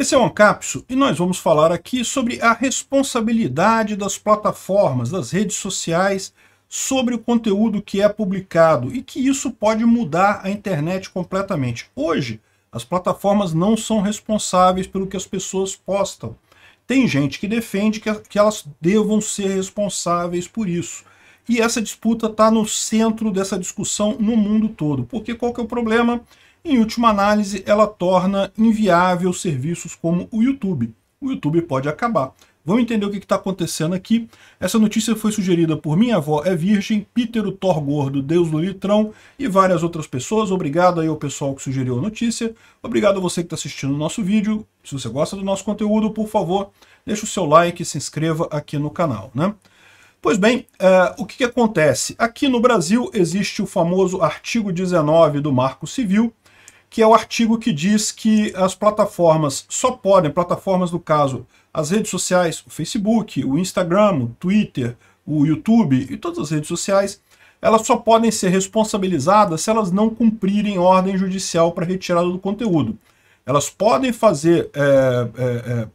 Esse é o Ancapso e nós vamos falar aqui sobre a responsabilidade das plataformas, das redes sociais, sobre o conteúdo que é publicado e que isso pode mudar a internet completamente. Hoje, as plataformas não são responsáveis pelo que as pessoas postam. Tem gente que defende que, que elas devam ser responsáveis por isso. E essa disputa está no centro dessa discussão no mundo todo. Porque qual que é o problema? Em última análise, ela torna inviável serviços como o YouTube. O YouTube pode acabar. Vamos entender o que está acontecendo aqui. Essa notícia foi sugerida por minha avó é virgem, Peter o Thor Gordo, Deus do Litrão e várias outras pessoas. Obrigado aí ao pessoal que sugeriu a notícia. Obrigado a você que está assistindo o nosso vídeo. Se você gosta do nosso conteúdo, por favor, deixe o seu like e se inscreva aqui no canal. Né? Pois bem, uh, o que, que acontece? Aqui no Brasil existe o famoso artigo 19 do Marco Civil, que é o artigo que diz que as plataformas só podem, plataformas no caso, as redes sociais, o Facebook, o Instagram, o Twitter, o YouTube e todas as redes sociais, elas só podem ser responsabilizadas se elas não cumprirem ordem judicial para retirada do conteúdo. Elas podem fazer é, é, é,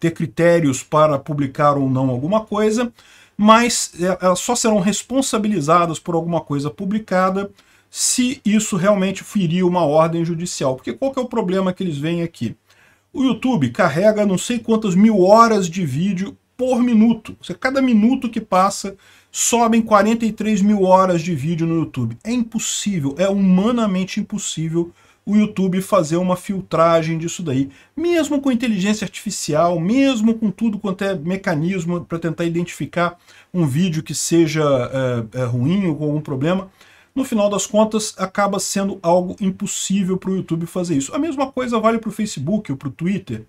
ter critérios para publicar ou não alguma coisa, mas é, elas só serão responsabilizadas por alguma coisa publicada se isso realmente ferir uma ordem judicial. Porque qual que é o problema que eles veem aqui? O YouTube carrega não sei quantas mil horas de vídeo por minuto. Ou seja, cada minuto que passa, sobem 43 mil horas de vídeo no YouTube. É impossível, é humanamente impossível o YouTube fazer uma filtragem disso daí. Mesmo com inteligência artificial, mesmo com tudo quanto é mecanismo para tentar identificar um vídeo que seja é, é, ruim ou com algum problema, no final das contas acaba sendo algo impossível para o YouTube fazer isso. A mesma coisa vale para o Facebook ou para o Twitter.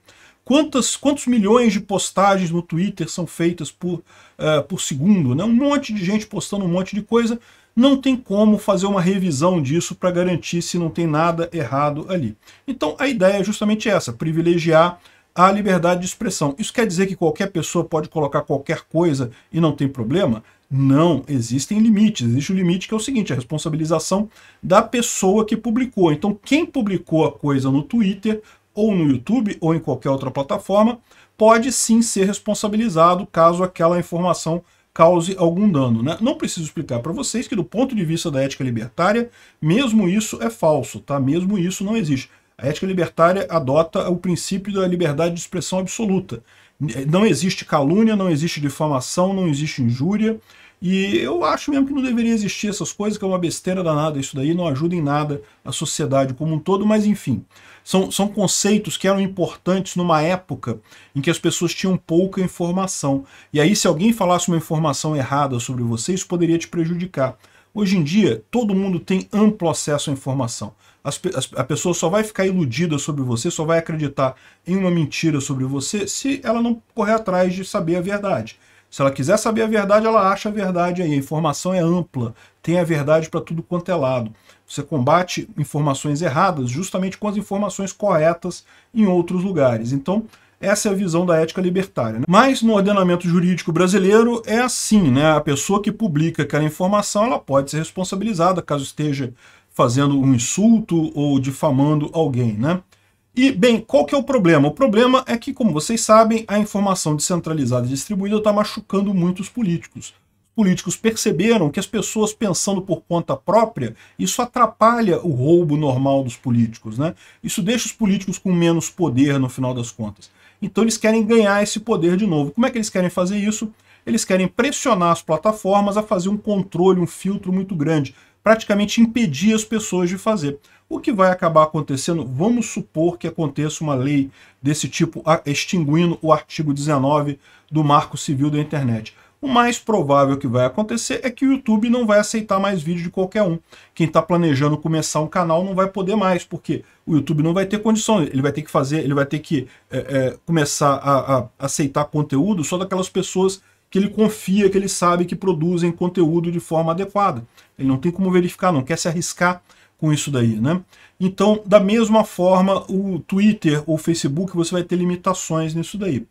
Quantas, quantos milhões de postagens no Twitter são feitas por, uh, por segundo? Né? Um monte de gente postando um monte de coisa. Não tem como fazer uma revisão disso para garantir se não tem nada errado ali. Então a ideia é justamente essa, privilegiar a liberdade de expressão. Isso quer dizer que qualquer pessoa pode colocar qualquer coisa e não tem problema? Não, existem limites. Existe o limite que é o seguinte, a responsabilização da pessoa que publicou. Então, quem publicou a coisa no Twitter, ou no YouTube, ou em qualquer outra plataforma, pode sim ser responsabilizado caso aquela informação cause algum dano. Né? Não preciso explicar para vocês que do ponto de vista da ética libertária, mesmo isso é falso, tá? mesmo isso não existe. A ética libertária adota o princípio da liberdade de expressão absoluta. Não existe calúnia, não existe difamação, não existe injúria. E eu acho mesmo que não deveria existir essas coisas, que é uma besteira danada isso daí, não ajuda em nada a sociedade como um todo, mas enfim. São, são conceitos que eram importantes numa época em que as pessoas tinham pouca informação. E aí se alguém falasse uma informação errada sobre você, isso poderia te prejudicar. Hoje em dia, todo mundo tem amplo acesso à informação. As, as, a pessoa só vai ficar iludida sobre você, só vai acreditar em uma mentira sobre você se ela não correr atrás de saber a verdade. Se ela quiser saber a verdade, ela acha a verdade aí. A informação é ampla, tem a verdade para tudo quanto é lado. Você combate informações erradas justamente com as informações corretas em outros lugares. Então, essa é a visão da ética libertária. Né? Mas no ordenamento jurídico brasileiro é assim, né? A pessoa que publica aquela informação ela pode ser responsabilizada caso esteja fazendo um insulto ou difamando alguém, né? E, bem, qual que é o problema? O problema é que, como vocês sabem, a informação descentralizada e distribuída está machucando muitos políticos políticos perceberam que as pessoas pensando por conta própria, isso atrapalha o roubo normal dos políticos, né? Isso deixa os políticos com menos poder no final das contas. Então eles querem ganhar esse poder de novo. Como é que eles querem fazer isso? Eles querem pressionar as plataformas a fazer um controle, um filtro muito grande, praticamente impedir as pessoas de fazer. O que vai acabar acontecendo, vamos supor que aconteça uma lei desse tipo, extinguindo o artigo 19 do Marco Civil da Internet o mais provável que vai acontecer é que o YouTube não vai aceitar mais vídeo de qualquer um. Quem está planejando começar um canal não vai poder mais, porque o YouTube não vai ter condição. Ele vai ter que fazer, ele vai ter que é, é, começar a, a aceitar conteúdo só daquelas pessoas que ele confia, que ele sabe que produzem conteúdo de forma adequada. Ele não tem como verificar, não quer se arriscar com isso daí, né? Então, da mesma forma, o Twitter ou o Facebook, você vai ter limitações nisso daí.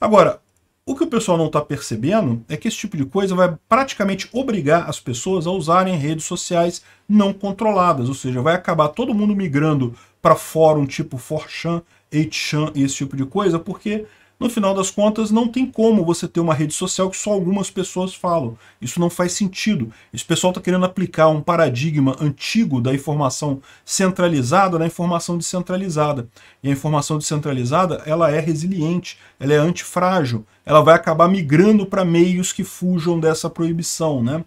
Agora, o que o pessoal não está percebendo é que esse tipo de coisa vai praticamente obrigar as pessoas a usarem redes sociais não controladas, ou seja, vai acabar todo mundo migrando para fórum tipo 4chan, 8chan e esse tipo de coisa, porque no final das contas, não tem como você ter uma rede social que só algumas pessoas falam. Isso não faz sentido. Esse pessoal está querendo aplicar um paradigma antigo da informação centralizada na informação descentralizada. E a informação descentralizada ela é resiliente, ela é antifrágil, ela vai acabar migrando para meios que fujam dessa proibição. Né?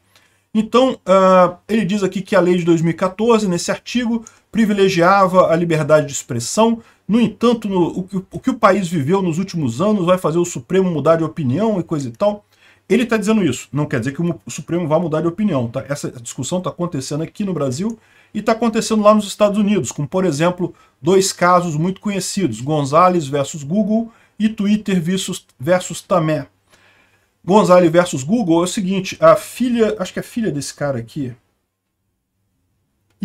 Então, uh, ele diz aqui que a lei de 2014, nesse artigo, privilegiava a liberdade de expressão. No entanto, no, o, o, que o país viveu nos últimos anos vai fazer o Supremo mudar de opinião e coisa e tal. Ele está dizendo isso. Não quer dizer que o Supremo vá mudar de opinião. Tá? Essa discussão está acontecendo aqui no Brasil e está acontecendo lá nos Estados Unidos, com, por exemplo, dois casos muito conhecidos, Gonzales versus Google e Twitter versus, versus Tamé. Gonzales versus Google é o seguinte, a filha, acho que é a filha desse cara aqui,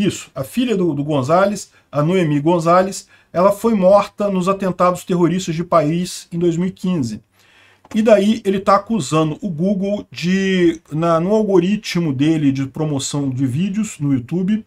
isso, a filha do, do Gonzales, a Noemi Gonzales, ela foi morta nos atentados terroristas de Paris em 2015. E daí ele está acusando o Google de, na, no algoritmo dele de promoção de vídeos no YouTube,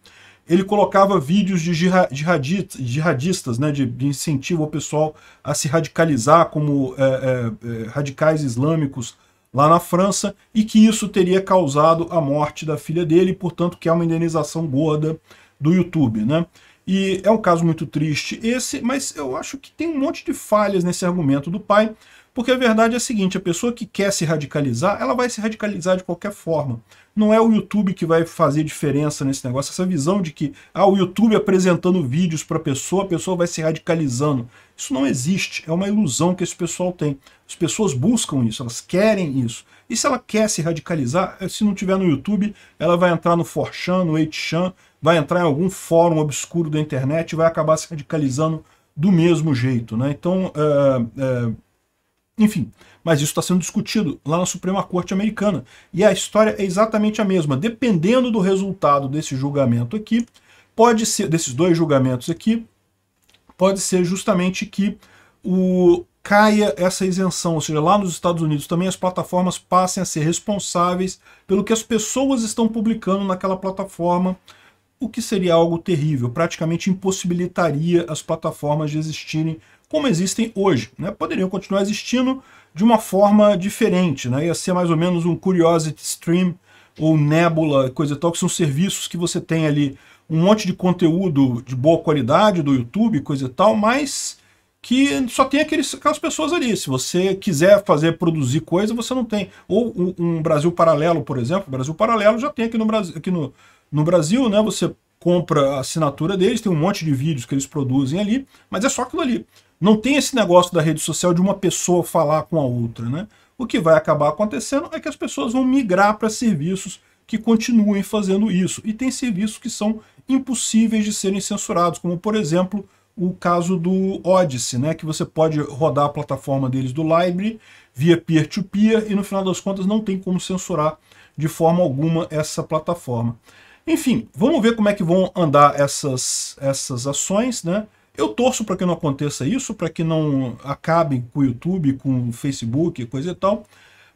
ele colocava vídeos de jihadistas, jihadistas né, de, de, incentivo ao pessoal a se radicalizar como é, é, é radicais islâmicos lá na França e que isso teria causado a morte da filha dele, portanto que é uma indenização gorda do YouTube, né? E é um caso muito triste esse, mas eu acho que tem um monte de falhas nesse argumento do pai, porque a verdade é a seguinte, a pessoa que quer se radicalizar, ela vai se radicalizar de qualquer forma. Não é o YouTube que vai fazer diferença nesse negócio. Essa visão de que ah, o YouTube apresentando vídeos para a pessoa, a pessoa vai se radicalizando. Isso não existe, é uma ilusão que esse pessoal tem. As pessoas buscam isso, elas querem isso. E se ela quer se radicalizar, eh, se não tiver no YouTube, ela vai entrar no 4chan, no 8chan, vai entrar em algum fórum obscuro da internet e vai acabar se radicalizando do mesmo jeito. Né? Então, é, enfim, mas isso está sendo discutido lá na Suprema Corte Americana. E a história é exatamente a mesma. Dependendo do resultado desse julgamento aqui, pode ser, desses dois julgamentos aqui, pode ser justamente que o, caia essa isenção, ou seja, lá nos Estados Unidos também as plataformas passem a ser responsáveis pelo que as pessoas estão publicando naquela plataforma, o que seria algo terrível, praticamente impossibilitaria as plataformas de existirem como existem hoje. Né? Poderiam continuar existindo de uma forma diferente, né? ia ser mais ou menos um Curiosity Stream ou Nebula, coisa tal, que são serviços que você tem ali um monte de conteúdo de boa qualidade do YouTube, coisa e tal, mas que só tem aqueles, aquelas pessoas ali. Se você quiser fazer, produzir coisa, você não tem. Ou um, um Brasil Paralelo, por exemplo, o Brasil Paralelo já tem aqui no Brasil, aqui no, no Brasil, né? Você compra a assinatura deles, tem um monte de vídeos que eles produzem ali, mas é só aquilo ali. Não tem esse negócio da rede social de uma pessoa falar com a outra, né? O que vai acabar acontecendo é que as pessoas vão migrar para serviços que continuem fazendo isso. E tem serviços que são impossíveis de serem censurados, como por exemplo o caso do Odyssey, né, que você pode rodar a plataforma deles do Library via peer-to-peer -peer, e no final das contas não tem como censurar de forma alguma essa plataforma. Enfim, vamos ver como é que vão andar essas, essas ações, né? Eu torço para que não aconteça isso, para que não acabem com o YouTube, com o Facebook, coisa e tal.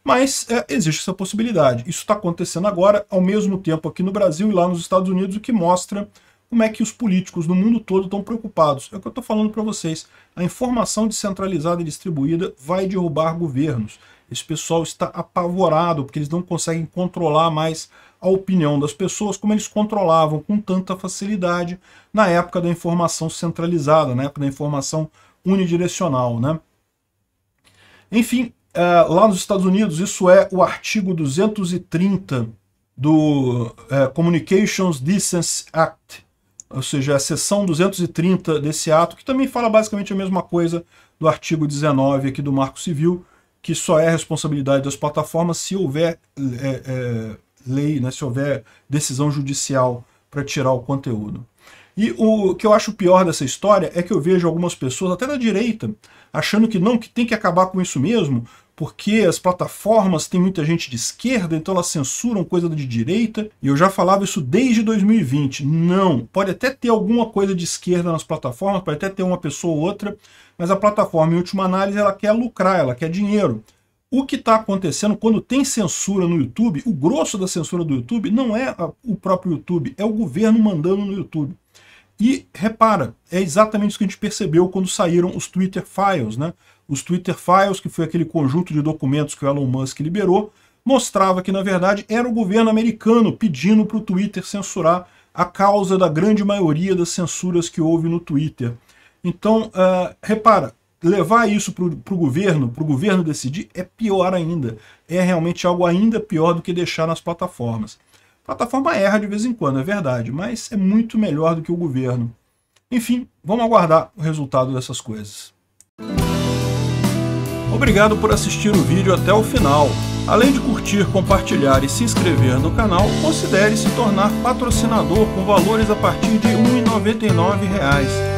Mas é, existe essa possibilidade. Isso está acontecendo agora, ao mesmo tempo aqui no Brasil e lá nos Estados Unidos, o que mostra como é que os políticos no mundo todo estão preocupados. É o que eu estou falando para vocês. A informação descentralizada e distribuída vai derrubar governos. Esse pessoal está apavorado porque eles não conseguem controlar mais a opinião das pessoas como eles controlavam com tanta facilidade na época da informação centralizada, na época da informação unidirecional. Né? Enfim, eh, lá nos Estados Unidos, isso é o artigo 230 do eh, Communications Decency Act, ou seja, a seção 230 desse ato, que também fala basicamente a mesma coisa do artigo 19 aqui do Marco Civil, que só é responsabilidade das plataformas se houver é, é, lei, né, se houver decisão judicial para tirar o conteúdo. E o que eu acho pior dessa história é que eu vejo algumas pessoas, até da direita, achando que não, que tem que acabar com isso mesmo, porque as plataformas têm muita gente de esquerda, então elas censuram coisa de direita, e eu já falava isso desde 2020. Não, pode até ter alguma coisa de esquerda nas plataformas, pode até ter uma pessoa ou outra, mas a plataforma, em última análise, ela quer lucrar, ela quer dinheiro. O que está acontecendo quando tem censura no YouTube, o grosso da censura do YouTube não é o próprio YouTube, é o governo mandando no YouTube. E repara, é exatamente isso que a gente percebeu quando saíram os Twitter Files, né? Os Twitter Files, que foi aquele conjunto de documentos que o Elon Musk liberou, mostrava que, na verdade, era o governo americano pedindo para o Twitter censurar a causa da grande maioria das censuras que houve no Twitter. Então, uh, repara, levar isso para o governo, para o governo decidir, é pior ainda. É realmente algo ainda pior do que deixar nas plataformas. A plataforma erra de vez em quando, é verdade, mas é muito melhor do que o governo. Enfim, vamos aguardar o resultado dessas coisas. Obrigado por assistir o vídeo até o final. Além de curtir, compartilhar e se inscrever no canal, considere se tornar patrocinador com valores a partir de R$ 1,99